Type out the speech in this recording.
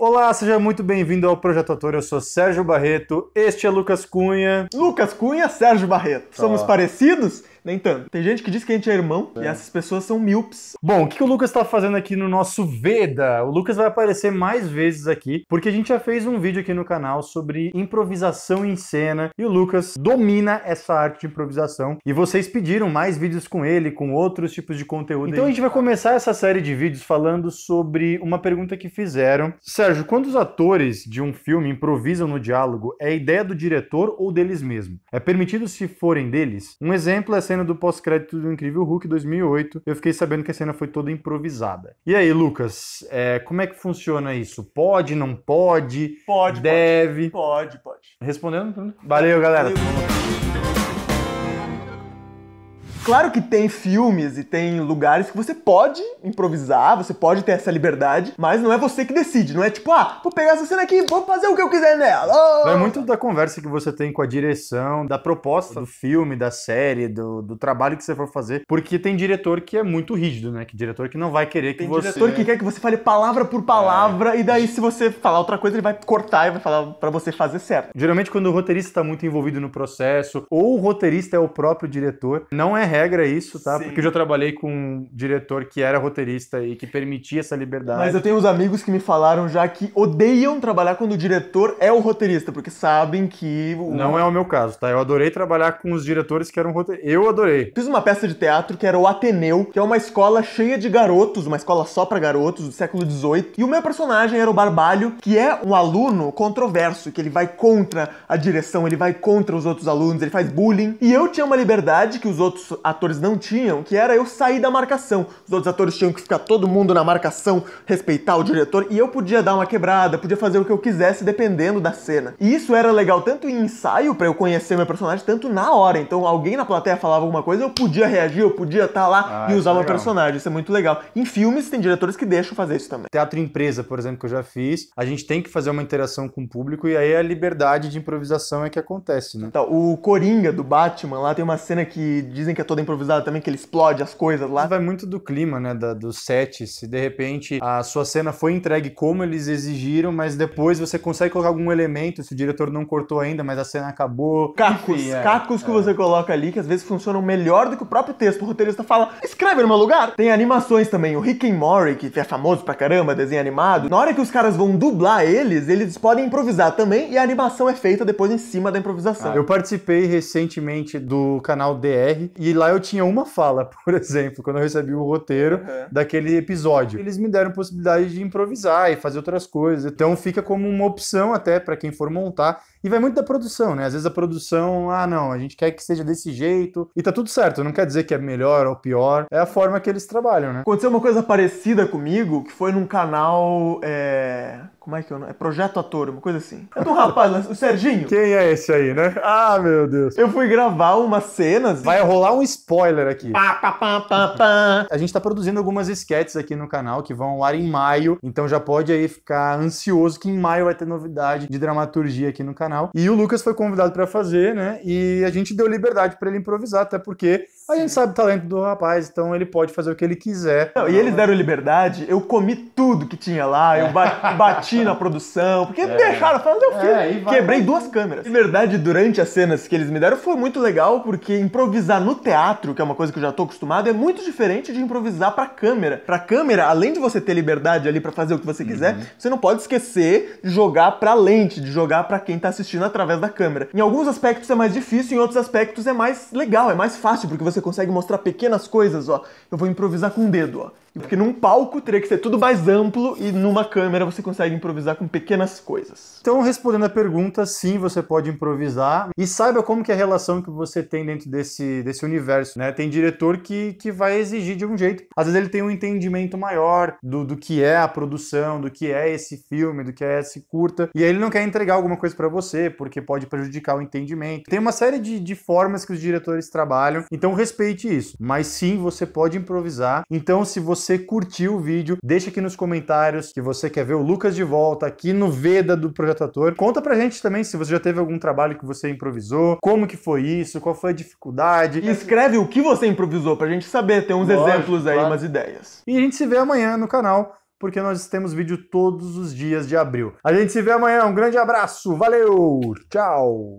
Olá, seja muito bem-vindo ao Projeto Ator. Eu sou Sérgio Barreto, este é Lucas Cunha. Lucas Cunha, Sérgio Barreto. Somos parecidos? nem tanto. Tem gente que diz que a gente é irmão é. e essas pessoas são míopes. Bom, o que, que o Lucas tá fazendo aqui no nosso Veda? O Lucas vai aparecer mais vezes aqui, porque a gente já fez um vídeo aqui no canal sobre improvisação em cena e o Lucas domina essa arte de improvisação. E vocês pediram mais vídeos com ele, com outros tipos de conteúdo. Então aí. a gente vai começar essa série de vídeos falando sobre uma pergunta que fizeram. Sérgio, quando os atores de um filme improvisam no diálogo, é ideia do diretor ou deles mesmos? É permitido se forem deles? Um exemplo é cena do pós-crédito do Incrível Hulk 2008, eu fiquei sabendo que a cena foi toda improvisada. E aí, Lucas, é, como é que funciona isso? Pode, não pode? Pode, deve? Pode, pode. pode. Respondendo? Valeu, galera. Valeu. Claro que tem filmes e tem lugares que você pode improvisar, você pode ter essa liberdade, mas não é você que decide. Não é tipo, ah, vou pegar essa cena aqui, vou fazer o que eu quiser nela. É oh! É muito da conversa que você tem com a direção, da proposta do filme, da série, do, do trabalho que você for fazer, porque tem diretor que é muito rígido, né? Que diretor que não vai querer que tem você. Tem diretor que quer que você fale palavra por palavra, é. e daí se você falar outra coisa, ele vai cortar e vai falar para você fazer certo. Geralmente, quando o roteirista está muito envolvido no processo, ou o roteirista é o próprio diretor, não é regra regra isso, tá? Sim. Porque eu já trabalhei com um diretor que era roteirista e que permitia essa liberdade. Mas eu tenho uns amigos que me falaram já que odeiam trabalhar quando o diretor é o roteirista, porque sabem que. O... Não é o meu caso, tá? Eu adorei trabalhar com os diretores que eram roteiristas. Eu adorei. Fiz uma peça de teatro que era o Ateneu, que é uma escola cheia de garotos, uma escola só para garotos do século XVIII. E o meu personagem era o Barbalho, que é um aluno controverso, que ele vai contra a direção, ele vai contra os outros alunos, ele faz bullying. E eu tinha uma liberdade que os outros atores não tinham, que era eu sair da marcação. Os outros atores tinham que ficar todo mundo na marcação, respeitar o diretor, e eu podia dar uma quebrada, podia fazer o que eu quisesse dependendo da cena. E isso era legal tanto em ensaio, para eu conhecer meu personagem, tanto na hora. Então alguém na plateia falava alguma coisa, eu podia reagir, eu podia estar tá lá ah, e usar meu é personagem. Isso é muito legal. Em filmes, tem diretores que deixam fazer isso também. Teatro empresa, por exemplo, que eu já fiz, a gente tem que fazer uma interação com o público e aí a liberdade de improvisação é que acontece, né? Então, o Coringa do Batman lá tem uma cena que dizem que é toda improvisada também, que ele explode as coisas lá. vai muito do clima, né? Da, do set. Se de repente a sua cena foi entregue como eles exigiram, mas depois você consegue colocar algum elemento, se o diretor não cortou ainda, mas a cena acabou. Cacos, Enfim, é, cacos que é. você coloca ali, que às vezes funcionam melhor do que o próprio texto. O roteirista fala, escreve no meu lugar. Tem animações também. O Rick and Morty, que é famoso pra caramba, desenho animado. Na hora que os caras vão dublar eles, eles podem improvisar também e a animação é feita depois em cima da improvisação. Ah, eu participei recentemente do canal DR e lá eu tinha uma fala, por exemplo, quando eu recebi o roteiro uhum. daquele episódio. Eles me deram possibilidade de improvisar e fazer outras coisas. Então fica como uma opção até para quem for montar e vai muito da produção, né? Às vezes a produção, ah, não, a gente quer que seja desse jeito e tá tudo certo. Não quer dizer que é melhor ou pior, é a forma que eles trabalham, né? Aconteceu uma coisa parecida comigo que foi num canal. É... Como é que é? É Projeto Ator, uma coisa assim. É do rapaz, o Serginho. Quem é esse aí, né? Ah, meu Deus. Eu fui gravar umas cenas. Vai rolar um spoiler aqui. Pá, pá, pá, pá, pá. A gente tá produzindo algumas sketches aqui no canal que vão ao ar em maio. Então já pode aí ficar ansioso que em maio vai ter novidade de dramaturgia aqui no canal canal. E o Lucas foi convidado para fazer, né? E a gente deu liberdade para ele improvisar, até porque a gente sabe o talento do rapaz, então ele pode fazer o que ele quiser. Não, e eles deram liberdade, eu comi tudo que tinha lá, eu ba bati na produção, porque é. deixaram fazer o eu É, Quebrei duas câmeras. Na verdade, durante as cenas que eles me deram foi muito legal, porque improvisar no teatro, que é uma coisa que eu já tô acostumado, é muito diferente de improvisar pra câmera. Pra câmera, além de você ter liberdade ali para fazer o que você quiser, uhum. você não pode esquecer de jogar pra lente, de jogar pra quem tá assistindo assistindo através da câmera. Em alguns aspectos é mais difícil, em outros aspectos é mais legal, é mais fácil, porque você consegue mostrar pequenas coisas, ó. Eu vou improvisar com o dedo, ó. Porque num palco teria que ser tudo mais amplo e numa câmera você consegue improvisar com pequenas coisas. Então, respondendo a pergunta, sim, você pode improvisar e saiba como que é a relação que você tem dentro desse, desse universo, né? Tem diretor que, que vai exigir de um jeito. Às vezes ele tem um entendimento maior do, do que é a produção, do que é esse filme, do que é esse curta. E aí ele não quer entregar alguma coisa para você, porque pode prejudicar o entendimento. Tem uma série de, de formas que os diretores trabalham, então respeite isso. Mas sim, você pode improvisar. Então, se você você curtiu o vídeo. Deixa aqui nos comentários que você quer ver o Lucas de volta aqui no Veda do Projeto Ator. Conta pra gente também se você já teve algum trabalho que você improvisou, como que foi isso, qual foi a dificuldade. E escreve o que você improvisou pra gente saber, tem uns Lógico, exemplos aí, claro. umas ideias. E a gente se vê amanhã no canal porque nós temos vídeo todos os dias de abril. A gente se vê amanhã, um grande abraço, valeu, tchau!